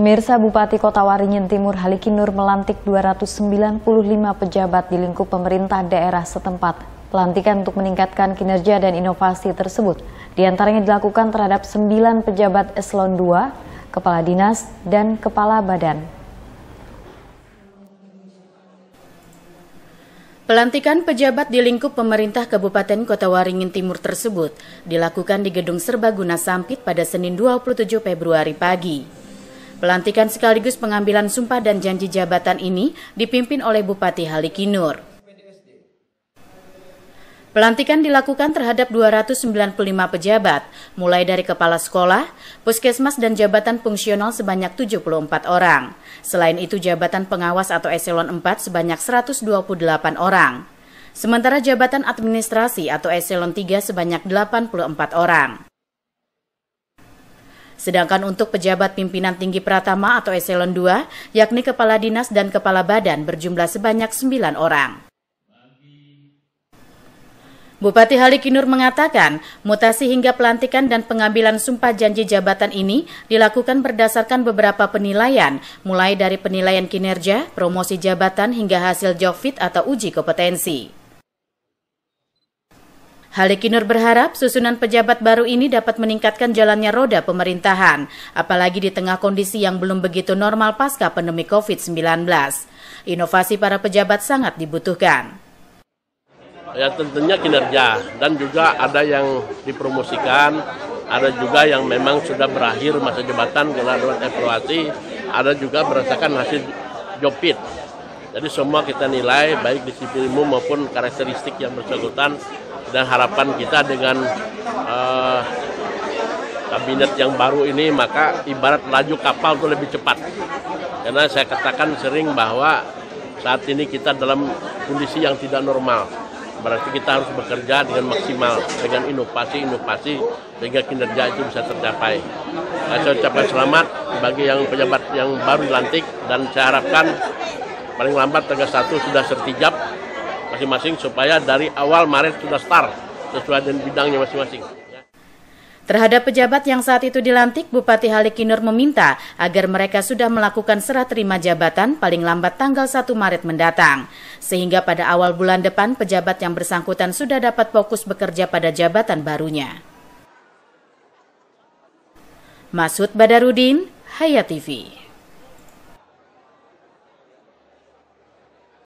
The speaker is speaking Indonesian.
Pemirsa Bupati Kota Waringin Timur Halikinur melantik 295 pejabat di lingkup pemerintah daerah setempat. Pelantikan untuk meningkatkan kinerja dan inovasi tersebut diantaranya dilakukan terhadap 9 pejabat eselon 2, kepala dinas dan kepala badan. Pelantikan pejabat di lingkup pemerintah Kabupaten Kota Waringin Timur tersebut dilakukan di Gedung Serbaguna Sampit pada Senin 27 Februari pagi. Pelantikan sekaligus pengambilan sumpah dan janji jabatan ini dipimpin oleh Bupati Halikinur. Pelantikan dilakukan terhadap 295 pejabat, mulai dari kepala sekolah, puskesmas dan jabatan fungsional sebanyak 74 orang. Selain itu jabatan pengawas atau eselon 4 sebanyak 128 orang. Sementara jabatan administrasi atau eselon 3 sebanyak 84 orang. Sedangkan untuk pejabat pimpinan tinggi Pratama atau Eselon 2, yakni Kepala Dinas dan Kepala Badan berjumlah sebanyak 9 orang. Bupati Halikinur mengatakan, mutasi hingga pelantikan dan pengambilan sumpah janji jabatan ini dilakukan berdasarkan beberapa penilaian, mulai dari penilaian kinerja, promosi jabatan hingga hasil jokfit atau uji kompetensi. Halikinur berharap susunan pejabat baru ini dapat meningkatkan jalannya roda pemerintahan, apalagi di tengah kondisi yang belum begitu normal pasca pandemi COVID-19. Inovasi para pejabat sangat dibutuhkan. Ya tentunya kinerja dan juga ada yang dipromosikan, ada juga yang memang sudah berakhir masa jabatan karena evaluasi, ada juga berdasarkan hasil job fit. Jadi semua kita nilai baik disiplin umum maupun karakteristik yang bersangkutan dan harapan kita dengan uh, kabinet yang baru ini maka ibarat laju kapal itu lebih cepat. Karena saya katakan sering bahwa saat ini kita dalam kondisi yang tidak normal. Berarti kita harus bekerja dengan maksimal, dengan inovasi-inovasi sehingga kinerja itu bisa tercapai. saya ucapkan selamat bagi yang pejabat yang baru dilantik dan saya harapkan paling lambat tanggal 1 sudah sertijab masing-masing supaya dari awal Maret sudah start sesuai dengan bidangnya masing-masing. Terhadap pejabat yang saat itu dilantik, Bupati Halikinur meminta agar mereka sudah melakukan serah terima jabatan paling lambat tanggal 1 Maret mendatang. Sehingga pada awal bulan depan pejabat yang bersangkutan sudah dapat fokus bekerja pada jabatan barunya. Masud Badarudin, Hayat TV